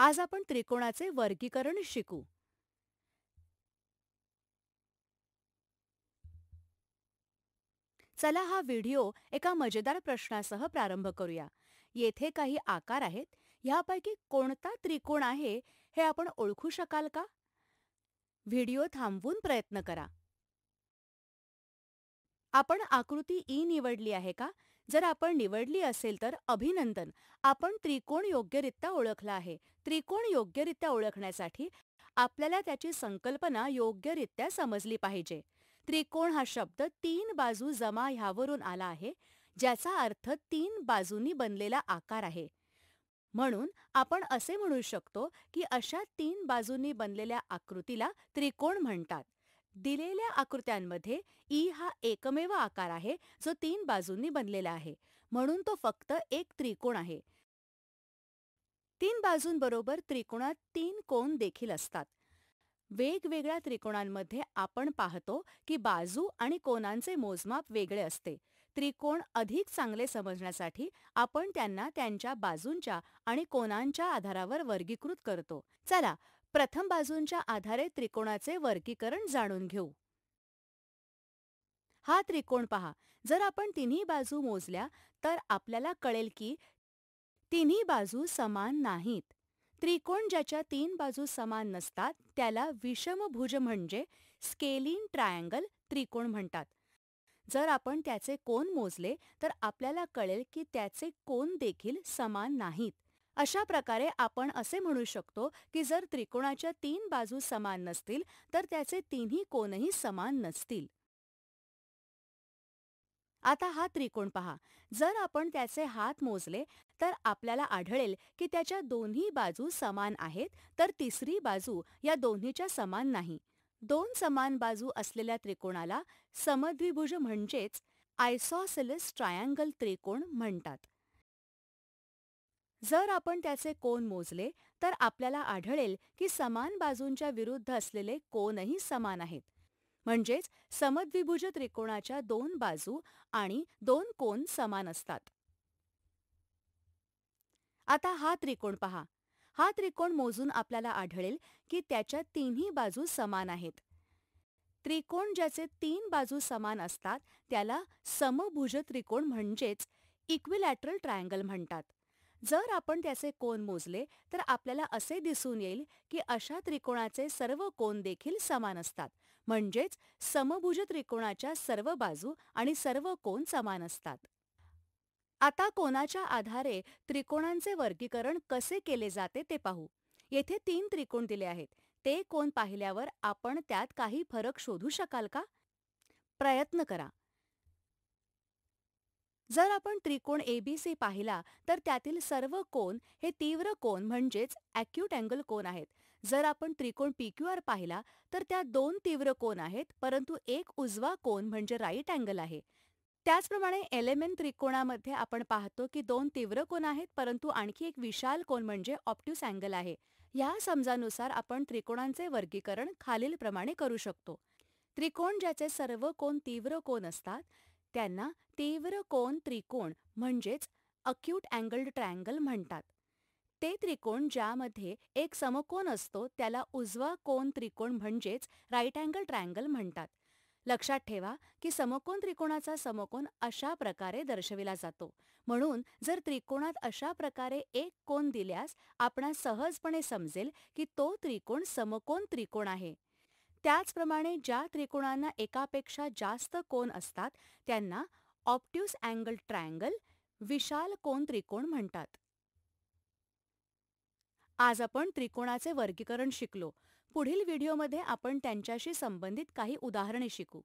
आज आपण त्रिकोणाचे वर्गीकरण शिकू चला हा व्हिडिओ एका मजेदार प्रश्नासह प्रारंभ करूया येथे काही आकार आहेत ह्यापैकी कोणता त्रिकोण आहे हे आपण ओळखू शकाल का व्हिडिओ थांबवून प्रयत्न करा आपण आकृती ई e निवडली आहे का जर आपण निवडली असेल तर अभिनंदन आपण त्रिकोण योग्यरित्या ओळखला आहे त्रिकोण योग्यरित्या ओळखण्यासाठी आपल्याला त्याची संकल्पना योग्यरित्या समजली पाहिजे त्रिकोण हा शब्द तीन बाजू जमा ह्यावरून आला आहे ज्याचा अर्थ तीन बाजूंनी बनलेला आकार आहे म्हणून आपण असे म्हणू शकतो की अशा तीन बाजूंनी बनलेल्या आकृतीला त्रिकोण म्हणतात दिलेल्या आकृत्यांमध्ये ई हा एकमेव आकार आहे जो तीन बाजूंनी बनलेला आहे म्हणून तो फक्त एक त्रिकोण आहे तीन बाजूंबरोबर त्रिकोणात तीन कोण देखील असतात वेगवेगळ्या त्रिकोणांमध्ये आपण पाहतो की बाजू आणि कोणांचे मोजमाप वेगळे असते त्रिकोण अधिक चांगले समजण्यासाठी आपण त्यांना त्यांच्या बाजूंच्या आणि कोणांच्या आधारावर वर्गीकृत करतो चला प्रथम बाजूंच्या आधारे त्रिकोणाचे वर्गीकरण जाणून घेऊ हा त्रिकोण पहा जर आपण तिन्ही बाजू मोजल्या तर आपल्याला कळेल की तिन्ही बाजू समान नाहीत त्रिकोण ज्याच्या तीन बाजू समान नसतात त्याला विषमभुज म्हणजे स्केलिन ट्रायँगल त्रिकोण म्हणतात जर आपण त्याचे कोन मोजले तर आपल्याला कळेल की त्याचे कोन देखील समान नाहीत अशा प्रकारे आपण असे म्हणू शकतो की जर त्रिकोणाच्या तीन बाजू समान नसतील तर त्याचे तिन्ही कोणही समान नसतील आता हा त्रिकोण पहा जर आपण त्याचे हात मोजले तर आपल्याला आढळेल की त्याच्या दोन्ही बाजू समान आहेत तर तिसरी बाजू या दोन्हीच्या समान नाही दोन समान बाजू असलेल्या त्रिकोणाला समद्विभुज म्हणजेच आयसॉसिलस ट्रायंगल त्रिकोण म्हणतात जर आपण त्याचे कोन मोजले तर आपल्याला आढळेल की समान बाजूंच्या विरुद्ध असलेले कोनही समान आहेत म्हणजेच समद्विभुज त्रिकोणाच्या दोन बाजू आणि दोन कोन समान असतात आता हा त्रिकोण पहा हा त्रिकोण मोजून आपल्याला आढळेल की त्याच्या तिन्ही बाजू समान आहेत त्रिकोण ज्याचे तीन बाजू समान असतात त्याला समभुज त्रिकोण म्हणजेच इक्विलॅटरल ट्रायंगल म्हणतात जर आपण त्याचे कोन मोजले तर आपल्याला असे दिसून येईल की अशा त्रिकोणाचे सर्व कोन देखील समान असतात म्हणजेच समभुज त्रिकोणाच्या सर्व बाजू आणि सर्व कोन समान असतात आता कोणाच्या आधारे त्रिकोणांचे वर्गीकरण कसे केले जाते ते पाहू येथे तीन त्रिकोण दिले आहेत ते कोण पाहिल्यावर आपण त्यात काही फरक शोधू शकाल का प्रयत्न करा जर आपण त्रिकोण एबीसी पाहिला तर त्यातील सर्व कोन हे तीव्र कोन म्हणजेच अॅक्यूट अँगल कोन आहेत जर आपण त्रिकोण पीक्यूआर पाहिला तर त्या दोन तीव्र कोन आहेत परंतु एक उजवा कोन म्हणजे राईट अँगल आहे त्याचप्रमाणे एलेमेन त्रिकोणामध्ये आपण पाहतो की दोन तीव्र कोन आहेत परंतु आणखी एक विशाल कोन म्हणजे ऑप्ट्यूस अँगल आहे ह्या समजानुसार आपण त्रिकोणांचे वर्गीकरण खालीलप्रमाणे करू शकतो त्रिकोण ज्याचे सर्व कोन तीव्र कोन असतात त्यांना तीव्र कोन त्रिकोण म्हणजेच अक्यूट अँगल्ड ट्रायंगल म्हणतात ते त्रिकोण ज्यामध्ये एक समकोन असतो त्याला उजवा कोन त्रिकोण म्हणजेच राईट अँगल ट्रायंगल म्हणतात लक्षात ठेवा की समकोन त्रिकोणाचा समकोन अशा प्रकारे दर्शविला जातो म्हणून जर त्रिकोणात अशा प्रकारे एक कोन दिल्यास आपण सहजपणे समजेल की तो त्रिकोण समकोन त्रिकोण आहे त्याचप्रमाणे ज्या त्रिकोणांना एकापेक्षा जास्त कोन असतात त्यांना ऑप्ट्यूस अँगल ट्रायंगल विशाल कोण त्रिकोण म्हणतात आज आपण त्रिकोणाचे वर्गीकरण शिकलो पुढील व्हिडिओमध्ये आपण त्यांच्याशी संबंधित काही उदाहरणे शिकू